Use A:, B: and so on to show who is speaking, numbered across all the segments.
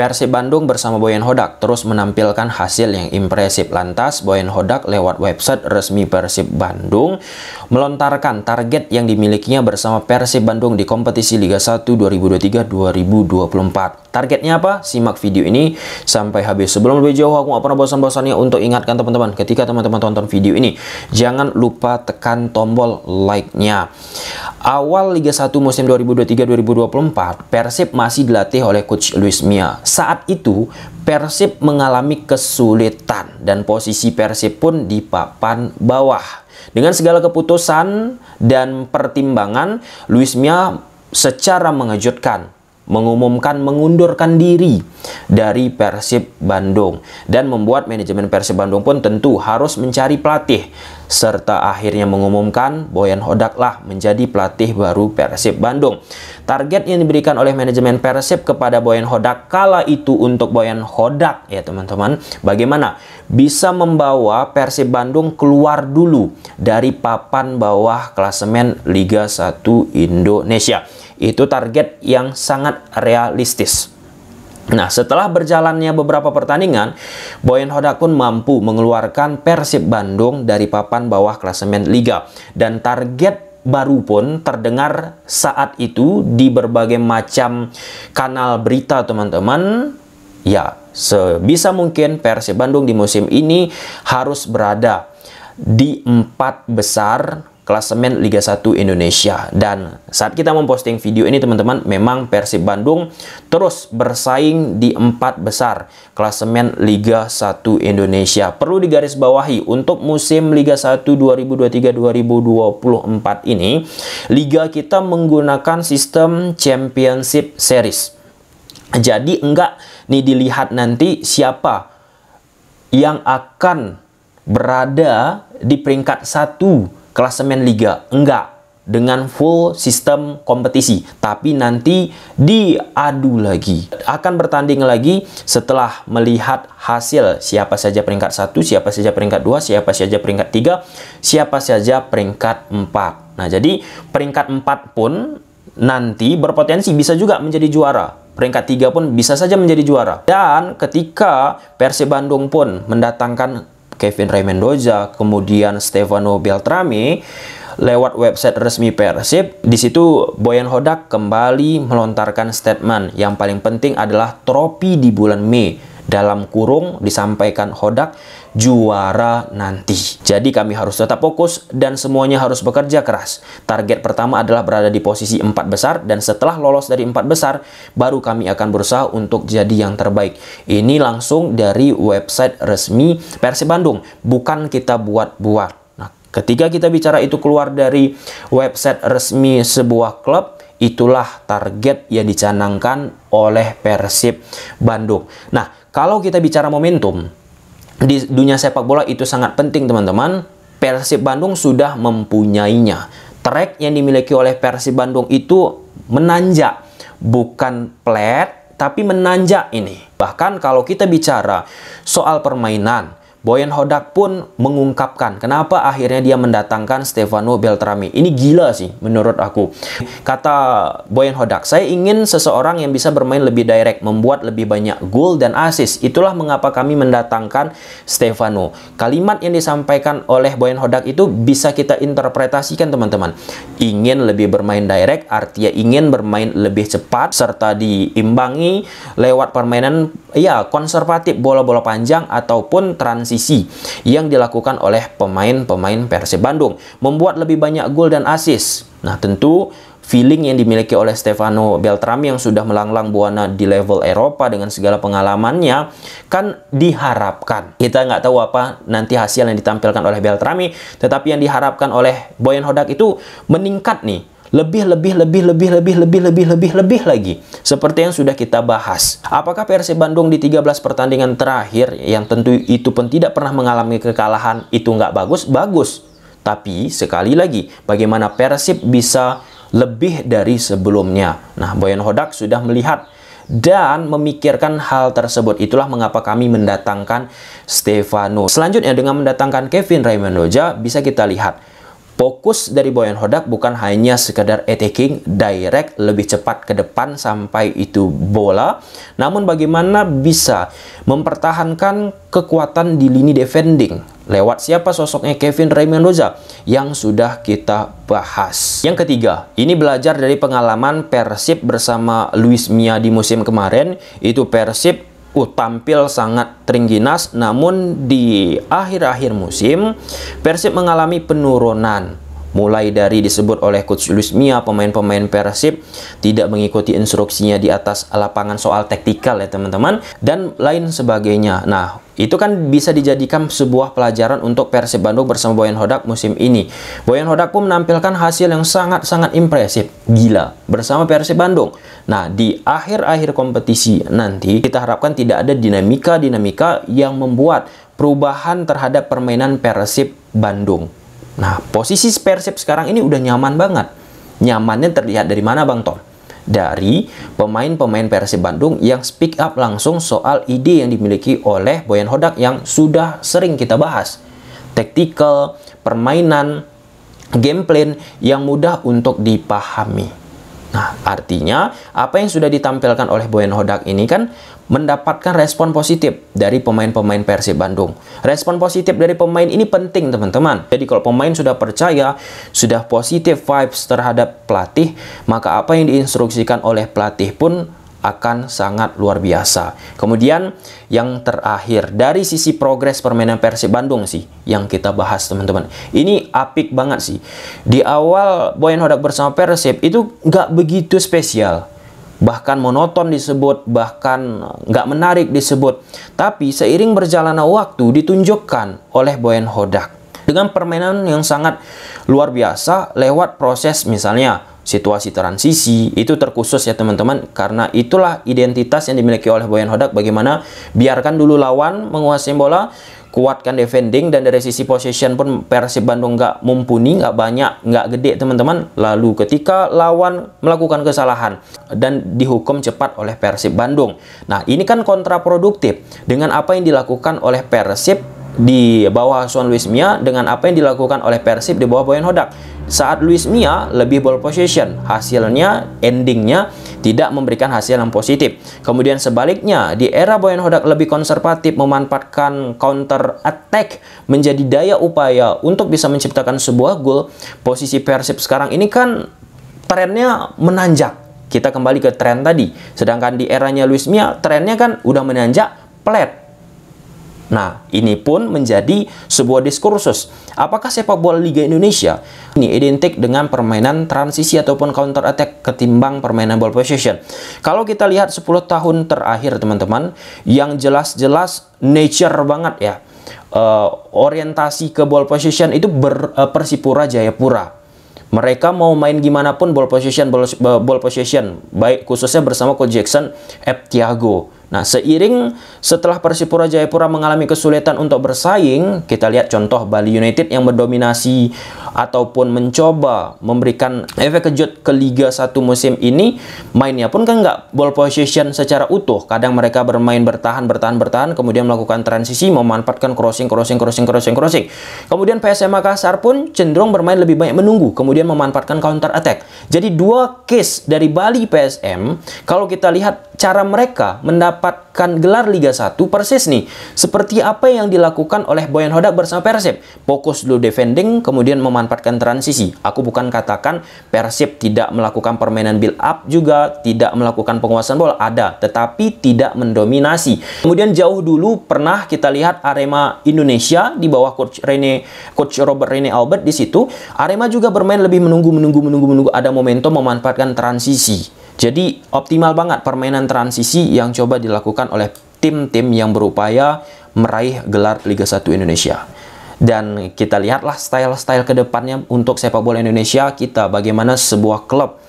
A: Persib Bandung bersama Boyan Hodak terus menampilkan hasil yang impresif. Lantas, Boyan Hodak lewat website resmi Persib Bandung melontarkan target yang dimilikinya bersama Persib Bandung di kompetisi Liga 1 2023-2024. Targetnya apa? Simak video ini sampai habis. Sebelum lebih jauh, aku nggak pernah bosan-bosannya untuk ingatkan teman-teman, ketika teman-teman tonton video ini, jangan lupa tekan tombol like-nya. Awal Liga 1 musim 2023-2024, Persib masih dilatih oleh Coach Luis Mia saat itu Persib mengalami kesulitan dan posisi Persib pun di papan bawah. Dengan segala keputusan dan pertimbangan, Luis Mia secara mengejutkan mengumumkan mengundurkan diri dari Persib Bandung dan membuat manajemen Persib Bandung pun tentu harus mencari pelatih serta akhirnya mengumumkan Boyan Hodaklah menjadi pelatih baru Persib Bandung. Target yang diberikan oleh manajemen Persib kepada Boyan Hodak kala itu untuk Boyan Hodak ya teman-teman bagaimana bisa membawa Persib Bandung keluar dulu dari papan bawah klasemen Liga 1 Indonesia. Itu target yang sangat realistis. Nah, setelah berjalannya beberapa pertandingan, Boyan Hodakun mampu mengeluarkan Persib Bandung dari papan bawah klasemen liga dan target baru pun terdengar saat itu di berbagai macam kanal berita teman-teman ya sebisa mungkin Persib Bandung di musim ini harus berada di empat besar klasemen Liga 1 Indonesia. Dan saat kita memposting video ini teman-teman, memang Persib Bandung terus bersaing di empat besar klasemen Liga 1 Indonesia. Perlu digarisbawahi untuk musim Liga 1 2023-2024 ini, liga kita menggunakan sistem Championship Series. Jadi enggak nih dilihat nanti siapa yang akan berada di peringkat satu klasemen liga. Enggak, dengan full sistem kompetisi. Tapi nanti diadu lagi. Akan bertanding lagi setelah melihat hasil siapa saja peringkat satu, siapa saja peringkat dua, siapa saja peringkat tiga, siapa saja peringkat empat. Nah, jadi peringkat empat pun nanti berpotensi bisa juga menjadi juara. Peringkat tiga pun bisa saja menjadi juara. Dan ketika Persib Bandung pun mendatangkan Kevin Remendoza, kemudian Stefano Beltrame lewat website resmi Persib. Di situ Boyan Hodak kembali melontarkan statement yang paling penting adalah trofi di bulan Mei dalam kurung disampaikan Hodak juara nanti. Jadi kami harus tetap fokus dan semuanya harus bekerja keras. Target pertama adalah berada di posisi empat besar dan setelah lolos dari empat besar baru kami akan berusaha untuk jadi yang terbaik. Ini langsung dari website resmi Persib Bandung, bukan kita buat-buat. Nah, ketika kita bicara itu keluar dari website resmi sebuah klub, itulah target yang dicanangkan oleh Persib Bandung. Nah, kalau kita bicara momentum, di dunia sepak bola itu sangat penting teman-teman. Persib Bandung sudah mempunyainya. Track yang dimiliki oleh Persib Bandung itu menanjak, bukan flat, tapi menanjak ini. Bahkan kalau kita bicara soal permainan, Boyan Hodak pun mengungkapkan kenapa akhirnya dia mendatangkan Stefano Beltrami. Ini gila sih menurut aku. Kata Boyan Hodak, saya ingin seseorang yang bisa bermain lebih direct, membuat lebih banyak gol dan assist. Itulah mengapa kami mendatangkan Stefano. Kalimat yang disampaikan oleh Boyan Hodak itu bisa kita interpretasikan teman-teman. Ingin lebih bermain direct, artinya ingin bermain lebih cepat serta diimbangi lewat permainan ya konservatif bola-bola panjang ataupun trans transisi yang dilakukan oleh pemain-pemain Persib Bandung, membuat lebih banyak gol dan asis. Nah, tentu feeling yang dimiliki oleh Stefano Beltrami yang sudah melanglang buana di level Eropa dengan segala pengalamannya kan diharapkan. Kita nggak tahu apa nanti hasil yang ditampilkan oleh Beltrami, tetapi yang diharapkan oleh Boyan Hodak itu meningkat nih lebih lebih lebih lebih lebih lebih lebih lebih lebih lagi seperti yang sudah kita bahas. Apakah Persib Bandung di 13 pertandingan terakhir yang tentu itu pun tidak pernah mengalami kekalahan itu nggak bagus? Bagus. Tapi sekali lagi bagaimana Persib bisa lebih dari sebelumnya. Nah, Boyan Hodak sudah melihat dan memikirkan hal tersebut. Itulah mengapa kami mendatangkan Stefano. Selanjutnya dengan mendatangkan Kevin Raimondoja bisa kita lihat Fokus dari Boyan Hodak bukan hanya sekedar attacking direct lebih cepat ke depan sampai itu bola, namun bagaimana bisa mempertahankan kekuatan di lini defending lewat siapa sosoknya Kevin Loza yang sudah kita bahas. Yang ketiga, ini belajar dari pengalaman Persib bersama Luis Mia di musim kemarin, itu Persib uh, tampil sangat teringginas namun di akhir-akhir musim Persib mengalami penurunan mulai dari disebut oleh coach Luis Mia pemain-pemain Persib tidak mengikuti instruksinya di atas lapangan soal taktikal ya teman-teman dan lain sebagainya. Nah, itu kan bisa dijadikan sebuah pelajaran untuk Persib Bandung bersama Boyan Hodak musim ini. Boyan Hodak pun menampilkan hasil yang sangat-sangat impresif, gila, bersama Persib Bandung. Nah, di akhir-akhir kompetisi nanti, kita harapkan tidak ada dinamika-dinamika yang membuat perubahan terhadap permainan Persib Bandung. Nah, posisi Persib sekarang ini udah nyaman banget. Nyamannya terlihat dari mana Bang Tom? Dari pemain-pemain Persib Bandung yang speak up langsung soal ide yang dimiliki oleh Boyan Hodak yang sudah sering kita bahas. Taktikal, permainan, game plan yang mudah untuk dipahami. Nah, artinya apa yang sudah ditampilkan oleh Boyan Hodak ini kan mendapatkan respon positif dari pemain-pemain Persib Bandung. Respon positif dari pemain ini penting, teman-teman. Jadi kalau pemain sudah percaya, sudah positif vibes terhadap pelatih, maka apa yang diinstruksikan oleh pelatih pun akan sangat luar biasa. Kemudian yang terakhir dari sisi progres permainan Persib Bandung sih yang kita bahas teman-teman. Ini apik banget sih. Di awal Boyan Hodak bersama Persib itu nggak begitu spesial. Bahkan monoton disebut, bahkan nggak menarik disebut. Tapi seiring berjalannya waktu ditunjukkan oleh Boyan Hodak. Dengan permainan yang sangat luar biasa lewat proses misalnya situasi transisi itu terkhusus ya teman-teman karena itulah identitas yang dimiliki oleh Boyan Hodak bagaimana biarkan dulu lawan menguasai bola kuatkan defending dan dari sisi possession pun Persib Bandung nggak mumpuni nggak banyak nggak gede teman-teman lalu ketika lawan melakukan kesalahan dan dihukum cepat oleh Persib Bandung nah ini kan kontraproduktif dengan apa yang dilakukan oleh Persib di bawah asuhan Luis Mia dengan apa yang dilakukan oleh Persib di bawah Boyan Hodak. Saat Luis Mia lebih ball possession, hasilnya endingnya tidak memberikan hasil yang positif. Kemudian sebaliknya, di era Boyan Hodak lebih konservatif memanfaatkan counter attack menjadi daya upaya untuk bisa menciptakan sebuah gol. Posisi Persib sekarang ini kan trennya menanjak. Kita kembali ke tren tadi. Sedangkan di eranya Luis Mia, trennya kan udah menanjak, flat Nah, ini pun menjadi sebuah diskursus. Apakah sepak bola Liga Indonesia ini identik dengan permainan transisi ataupun counter attack ketimbang permainan ball possession? Kalau kita lihat 10 tahun terakhir, teman-teman, yang jelas-jelas nature banget ya. Uh, orientasi ke ball possession itu ber, uh, Persipura Jayapura. Mereka mau main gimana pun ball possession, ball, ball possession, baik khususnya bersama Coach Jackson, F. Nah, seiring setelah Persipura Jayapura mengalami kesulitan untuk bersaing, kita lihat contoh Bali United yang mendominasi ataupun mencoba memberikan efek kejut ke Liga 1 musim ini, mainnya pun kan nggak ball position secara utuh. Kadang mereka bermain bertahan, bertahan, bertahan, kemudian melakukan transisi, memanfaatkan crossing, crossing, crossing, crossing, crossing. Kemudian PSM Makassar pun cenderung bermain lebih banyak menunggu, kemudian memanfaatkan counter attack. Jadi dua case dari Bali PSM, kalau kita lihat cara mereka mendapat mendapatkan gelar Liga 1 persis nih. Seperti apa yang dilakukan oleh Boyan Hodak bersama Persib. Fokus dulu defending, kemudian memanfaatkan transisi. Aku bukan katakan Persib tidak melakukan permainan build up juga, tidak melakukan penguasaan bola. Ada, tetapi tidak mendominasi. Kemudian jauh dulu pernah kita lihat Arema Indonesia di bawah coach Rene coach Robert Rene Albert di situ Arema juga bermain lebih menunggu menunggu menunggu menunggu ada momentum memanfaatkan transisi jadi optimal banget permainan transisi yang coba dilakukan oleh tim-tim yang berupaya meraih gelar Liga 1 Indonesia. Dan kita lihatlah style-style kedepannya untuk sepak bola Indonesia kita bagaimana sebuah klub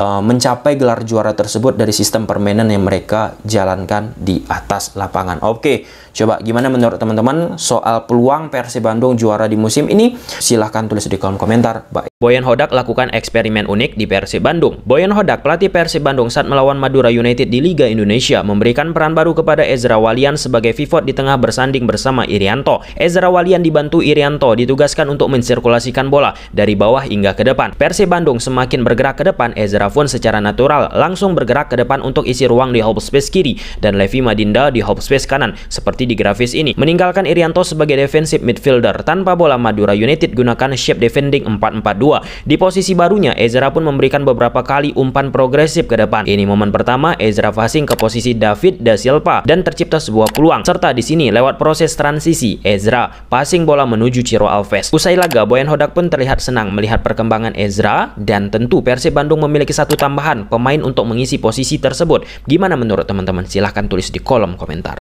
A: Eh, mencapai gelar juara tersebut dari sistem permainan yang mereka jalankan di atas lapangan. Oke, coba gimana menurut teman-teman soal peluang Persib Bandung juara di musim ini? Silahkan tulis di kolom komentar. Bye. Boyan Hodak lakukan eksperimen unik di Persib Bandung. Boyan Hodak, pelatih Persib Bandung saat melawan Madura United di Liga Indonesia, memberikan peran baru kepada Ezra Walian sebagai pivot di tengah bersanding bersama Irianto. Ezra Walian dibantu Irianto ditugaskan untuk mensirkulasikan bola dari bawah hingga ke depan. Persib Bandung semakin bergerak ke depan, Ezra pun secara natural langsung bergerak ke depan untuk isi ruang di hope space kiri dan Levi Madinda di hope space kanan seperti di grafis ini. Meninggalkan Irianto sebagai defensive midfielder tanpa bola Madura United gunakan shape defending 4-4-2. Di posisi barunya Ezra pun memberikan beberapa kali umpan progresif ke depan. Ini momen pertama Ezra passing ke posisi David Da Silva dan tercipta sebuah peluang serta di sini lewat proses transisi Ezra passing bola menuju Ciro Alves. Usai laga Boyan Hodak pun terlihat senang melihat perkembangan Ezra dan tentu Persib Bandung memiliki satu tambahan pemain untuk mengisi posisi tersebut. Gimana menurut teman-teman? Silahkan tulis di kolom komentar.